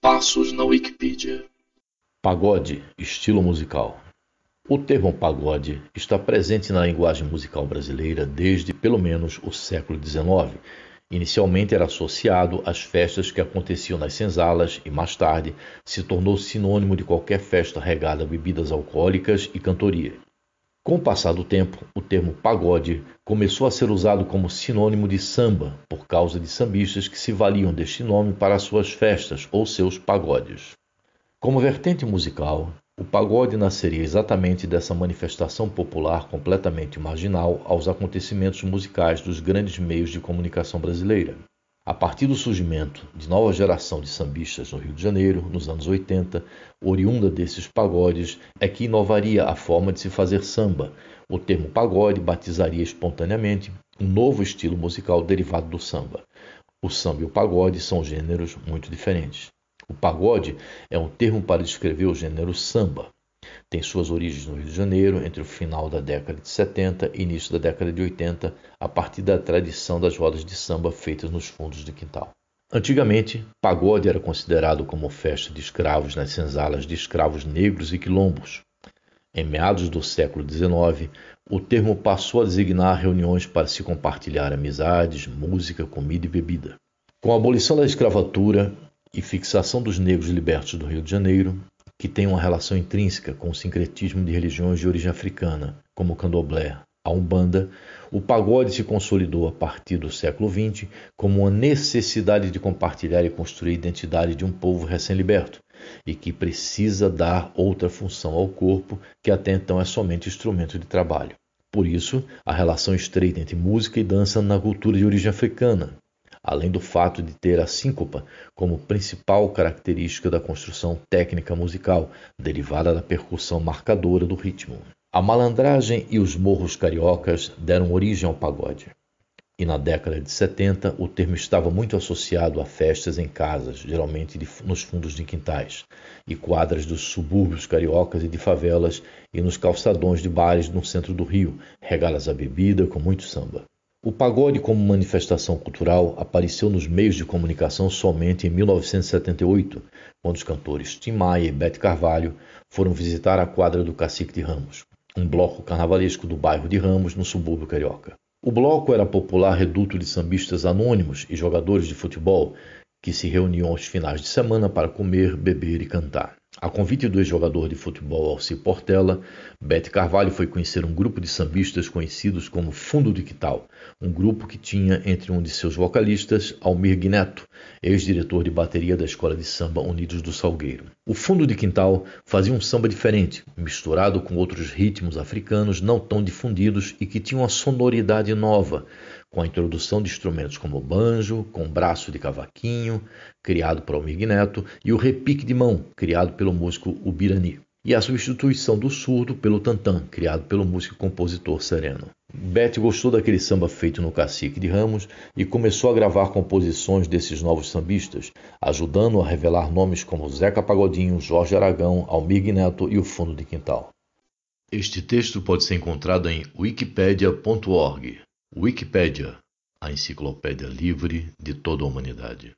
passos na Wikipedia. Pagode, estilo musical. O termo pagode está presente na linguagem musical brasileira desde pelo menos o século XIX. Inicialmente era associado às festas que aconteciam nas senzalas e mais tarde se tornou sinônimo de qualquer festa regada a bebidas alcoólicas e cantoria. Com o passar do tempo, o termo pagode começou a ser usado como sinônimo de samba, por causa de sambistas que se valiam deste nome para suas festas ou seus pagodes. Como vertente musical, o pagode nasceria exatamente dessa manifestação popular completamente marginal aos acontecimentos musicais dos grandes meios de comunicação brasileira. A partir do surgimento de nova geração de sambistas no Rio de Janeiro, nos anos 80, oriunda desses pagodes, é que inovaria a forma de se fazer samba. O termo pagode batizaria espontaneamente um novo estilo musical derivado do samba. O samba e o pagode são gêneros muito diferentes. O pagode é um termo para descrever o gênero samba, tem suas origens no Rio de Janeiro, entre o final da década de 70 e início da década de 80, a partir da tradição das rodas de samba feitas nos fundos de quintal. Antigamente, pagode era considerado como festa de escravos nas senzalas de escravos negros e quilombos. Em meados do século XIX, o termo passou a designar reuniões para se compartilhar amizades, música, comida e bebida. Com a abolição da escravatura e fixação dos negros libertos do Rio de Janeiro, que tem uma relação intrínseca com o sincretismo de religiões de origem africana, como o candomblé, a umbanda, o pagode se consolidou a partir do século XX como uma necessidade de compartilhar e construir a identidade de um povo recém-liberto e que precisa dar outra função ao corpo que até então é somente instrumento de trabalho. Por isso, a relação estreita entre música e dança na cultura de origem africana, além do fato de ter a síncopa como principal característica da construção técnica musical, derivada da percussão marcadora do ritmo. A malandragem e os morros cariocas deram origem ao pagode. E na década de 70, o termo estava muito associado a festas em casas, geralmente de, nos fundos de quintais, e quadras dos subúrbios cariocas e de favelas, e nos calçadões de bares no centro do Rio, regalas à bebida com muito samba. O pagode, como manifestação cultural, apareceu nos meios de comunicação somente em 1978, quando os cantores Tim Maia e Bete Carvalho foram visitar a quadra do Cacique de Ramos, um bloco carnavalesco do bairro de Ramos, no subúrbio carioca. O bloco era popular reduto de sambistas anônimos e jogadores de futebol que se reuniam aos finais de semana para comer, beber e cantar. A convite do ex-jogador de futebol Alci Portela, Bete Carvalho foi conhecer um grupo de sambistas conhecidos como Fundo de Quital, um grupo que tinha entre um de seus vocalistas Almir Guineto, ex-diretor de bateria da Escola de Samba Unidos do Salgueiro. O Fundo de Quintal fazia um samba diferente, misturado com outros ritmos africanos não tão difundidos e que tinha uma sonoridade nova, com a introdução de instrumentos como o banjo, com o braço de cavaquinho, criado por Almir Neto, e o repique de mão, criado pelo músico Ubirani e a substituição do surdo pelo tantã, criado pelo músico e compositor Sereno. Beth gostou daquele samba feito no Cacique de Ramos e começou a gravar composições desses novos sambistas, ajudando a revelar nomes como Zeca Pagodinho, Jorge Aragão, Almir Neto e o Fundo de Quintal. Este texto pode ser encontrado em wikipedia.org. Wikipédia, a enciclopédia livre de toda a humanidade.